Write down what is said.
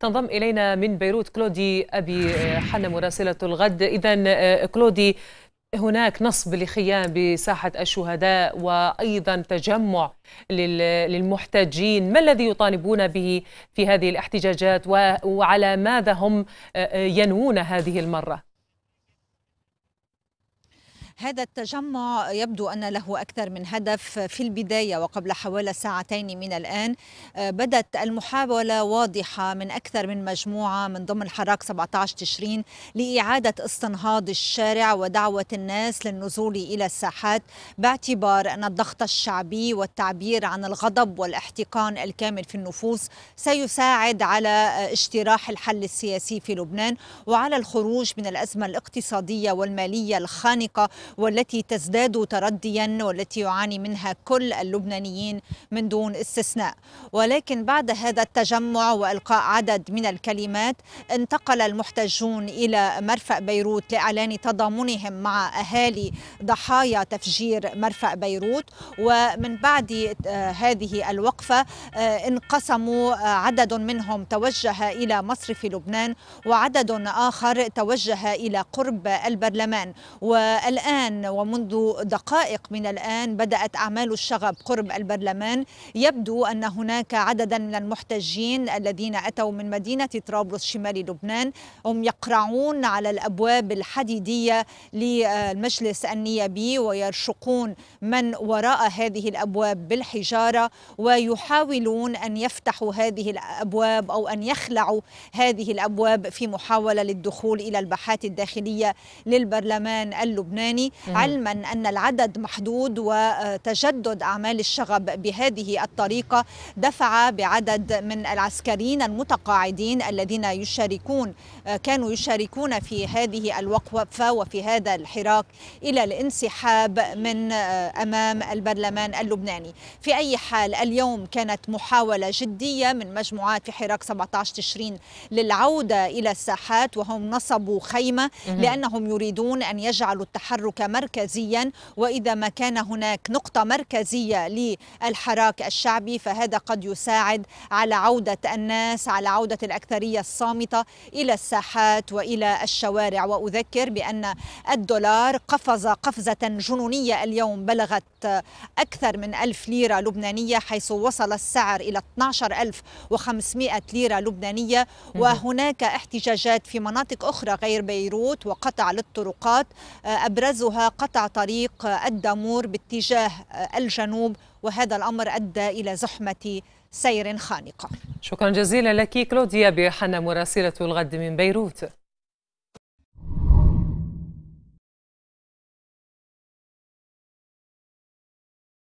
تنضم إلينا من بيروت كلودي أبي حنا مراسلة الغد إذا آه، كلودي هناك نصب لخيام بساحة الشهداء وأيضا تجمع للمحتجين ما الذي يطالبون به في هذه الاحتجاجات وعلى ماذا هم آه، آه، ينوون هذه المرة؟ هذا التجمع يبدو أن له أكثر من هدف في البداية وقبل حوالي ساعتين من الآن آه، بدت المحاولة واضحة من أكثر من مجموعة من ضمن حراك 17 تشرين لإعادة استنهاض الشارع ودعوة الناس للنزول إلى الساحات باعتبار أن الضغط الشعبي والتعبير عن الغضب والاحتقان الكامل في النفوس سيساعد على آه، اجتراح الحل السياسي في لبنان وعلى الخروج من الأزمة الاقتصادية والمالية الخانقة والتي تزداد ترديا والتي يعاني منها كل اللبنانيين من دون استثناء ولكن بعد هذا التجمع والقاء عدد من الكلمات انتقل المحتجون الى مرفأ بيروت لاعلان تضامنهم مع اهالي ضحايا تفجير مرفأ بيروت ومن بعد آه، هذه الوقفه آه، انقسموا آه، عدد منهم توجه الى مصرف لبنان وعدد اخر توجه الى قرب البرلمان والان الآن ومنذ دقائق من الآن بدأت أعمال الشغب قرب البرلمان يبدو أن هناك عددا من المحتجين الذين أتوا من مدينة طرابلس شمال لبنان هم يقرعون على الأبواب الحديدية للمجلس النيابي ويرشقون من وراء هذه الأبواب بالحجارة ويحاولون أن يفتحوا هذه الأبواب أو أن يخلعوا هذه الأبواب في محاولة للدخول إلى الباحات الداخلية للبرلمان اللبناني علما أن العدد محدود وتجدد أعمال الشغب بهذه الطريقة دفع بعدد من العسكريين المتقاعدين الذين يشاركون كانوا يشاركون في هذه الوقفة وفي هذا الحراك إلى الانسحاب من أمام البرلمان اللبناني في أي حال اليوم كانت محاولة جدية من مجموعات في حراك 17 تشرين للعودة إلى الساحات وهم نصبوا خيمة لأنهم يريدون أن يجعلوا التحرك يحرك مركزيا وإذا ما كان هناك نقطة مركزية للحراك الشعبي فهذا قد يساعد على عودة الناس على عودة الأكثرية الصامتة إلى الساحات وإلى الشوارع وأذكر بأن الدولار قفز قفزة جنونية اليوم بلغت أكثر من ألف ليرة لبنانية حيث وصل السعر إلى 12500 ليرة لبنانية وهناك احتجاجات في مناطق أخرى غير بيروت وقطع للطرقات آه، أبرز يجوزها قطع طريق الدامور باتجاه الجنوب وهذا الأمر أدى إلى زحمة سير خانقة شكرا جزيلا لك كلوديا بحنا مراسلة الغد من بيروت